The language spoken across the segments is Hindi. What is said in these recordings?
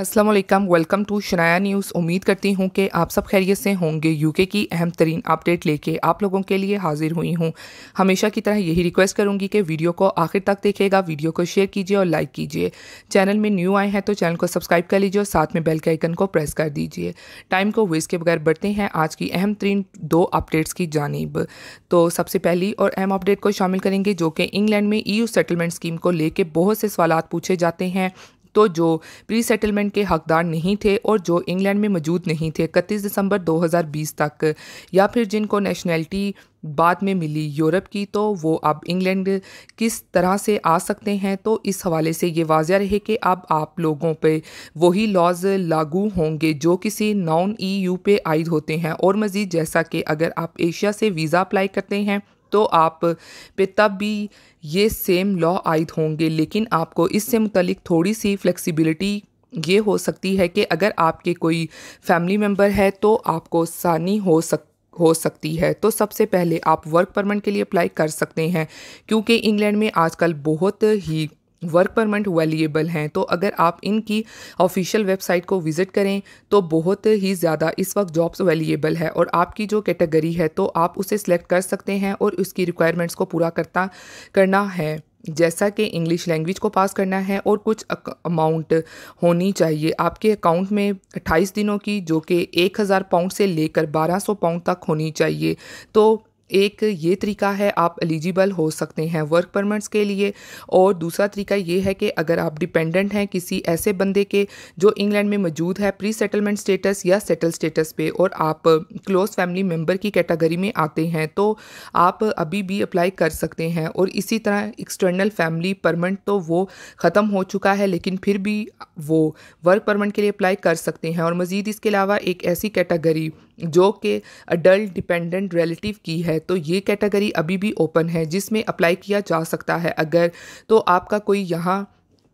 Aslam welcome to Shanaya news उम्मीद करती हूँ कि आप सब खैरियत से होंगे यूके की अहम तरीन अपडेट लेके आप लोगों के लिए हाजिर हुई हूँ हमेशा की तरह यही रिक्वेस्ट करूँगी कि वीडियो को आखिर तक देखिएगा वीडियो को शेयर कीजिए और लाइक कीजिए चैनल में न्यू आए हैं तो चैनल को सब्सक्राइब कर लीजिए और साथ में बेल के आइकन को प्रेस कर दीजिए टाइम को वेस्ट के बगैर बढ़ते हैं आज की अहम तरीन दो अपडेट्स की जानब तो सबसे पहली और अहम अपडेट को शामिल करेंगे जो कि इंग्लैंड में ई सेटलमेंट स्कीम को लेकर बहुत से सवाल पूछे जाते हैं तो जो प्री सेटलमेंट के हकदार नहीं थे और जो इंग्लैंड में मौजूद नहीं थे इकतीस दिसंबर 2020 तक या फिर जिनको नेशनैलिटी बाद में मिली यूरोप की तो वो अब इंग्लैंड किस तरह से आ सकते हैं तो इस हवाले से ये वाजह रहे कि अब आप लोगों पे वही लॉज लागू होंगे जो किसी नॉन ईयू पे आयद होते हैं और मज़ीद जैसा कि अगर आप एशिया से वीज़ा अप्लाई करते हैं तो आप पे तब भी ये सेम लॉ आयद होंगे लेकिन आपको इससे मुतलिक थोड़ी सी फ्लेक्सिबिलिटी ये हो सकती है कि अगर आपके कोई फैमिली मेम्बर है तो आपको आसानी हो सक हो सकती है तो सबसे पहले आप वर्क परमिट के लिए अप्लाई कर सकते हैं क्योंकि इंग्लैंड में आजकल बहुत ही वर्क परमेंट वैल्यूएबल हैं तो अगर आप इनकी ऑफिशियल वेबसाइट को विज़िट करें तो बहुत ही ज़्यादा इस वक्त जॉब्स वैल्यूएबल है और आपकी जो कैटेगरी है तो आप उसे सिलेक्ट कर सकते हैं और उसकी रिक्वायरमेंट्स को पूरा करता करना है जैसा कि इंग्लिश लैंग्वेज को पास करना है और कुछ अमाउंट होनी चाहिए आपके अकाउंट में 28 दिनों की जो कि 1000 पाउंड से लेकर 1200 पाउंड तक होनी चाहिए तो एक ये तरीका है आप एलिजिबल हो सकते हैं वर्क परमिट्स के लिए और दूसरा तरीका ये है कि अगर आप डिपेंडेंट हैं किसी ऐसे बंदे के जो इंग्लैंड में मौजूद है प्री सेटलमेंट स्टेटस या सेटल स्टेटस पे और आप क्लोज फैमिली मेम्बर की कैटेगरी में आते हैं तो आप अभी भी अप्लाई कर सकते हैं और इसी तरह एक्सटर्नल फैमिली परमेंट तो वो ख़त्म हो चुका है लेकिन फिर भी वो वर्क परमेंट के लिए अप्लाई कर सकते हैं और मज़ीद इसके अलावा एक ऐसी कैटेगरी जो कि अडल्ट डिपेंडेंट रिलेटिव की है तो ये कैटेगरी अभी भी ओपन है जिसमें अप्लाई किया जा सकता है अगर तो आपका कोई यहाँ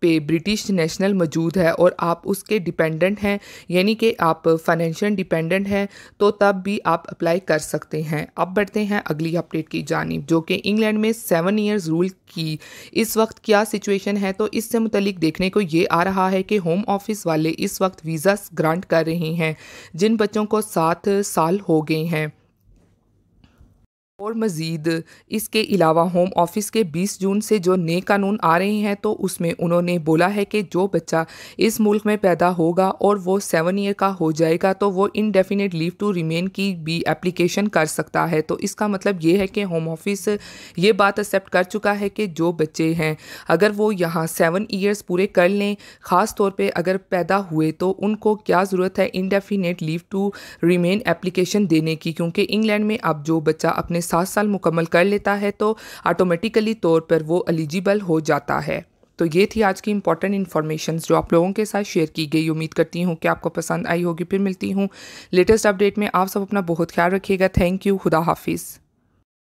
पे ब्रिटिश नेशनल मौजूद है और आप उसके डिपेंडेंट हैं यानी कि आप फाइनेंशियल डिपेंडेंट हैं तो तब भी आप अप्लाई कर सकते हैं अब बढ़ते हैं अगली अपडेट की जानब जो कि इंग्लैंड में सेवन इयर्स रूल की इस वक्त क्या सिचुएशन है तो इससे मुतलिक देखने को ये आ रहा है कि होम ऑफिस वाले इस वक्त वीज़ा ग्रांट कर रहे हैं जिन बच्चों को सात साल हो गए हैं और मज़ीद इसके अलावा होम ऑफिस के 20 जून से जो नए कानून आ रहे हैं तो उसमें उन्होंने बोला है कि जो बच्चा इस मुल्क में पैदा होगा और वो सेवन ईयर का हो जाएगा तो वो इनडेफिनेट लीव टू रिमेन की भी एप्लीकेशन कर सकता है तो इसका मतलब ये है कि होम ऑफिस ये बात एक्सेप्ट कर चुका है कि जो बच्चे हैं अगर वो यहाँ सेवन ईयर्स पूरे कर लें ख़ास तौर पर अगर पैदा हुए तो उनको क्या ज़रूरत है indefinite leave to remain application देने की क्योंकि इंग्लैंड में अब जो बच्चा अपने सात साल मुकम्मल कर लेता है तो ऑटोमेटिकली तौर पर वो एलिजिबल हो जाता है तो ये थी आज की इंपॉर्टेंट इन्फॉर्मेशन जो आप लोगों के साथ शेयर की गई उम्मीद करती हूँ कि आपको पसंद आई होगी फिर मिलती हूँ लेटेस्ट अपडेट में आप सब अपना बहुत ख्याल रखिएगा थैंक यू खुदा हाफिज़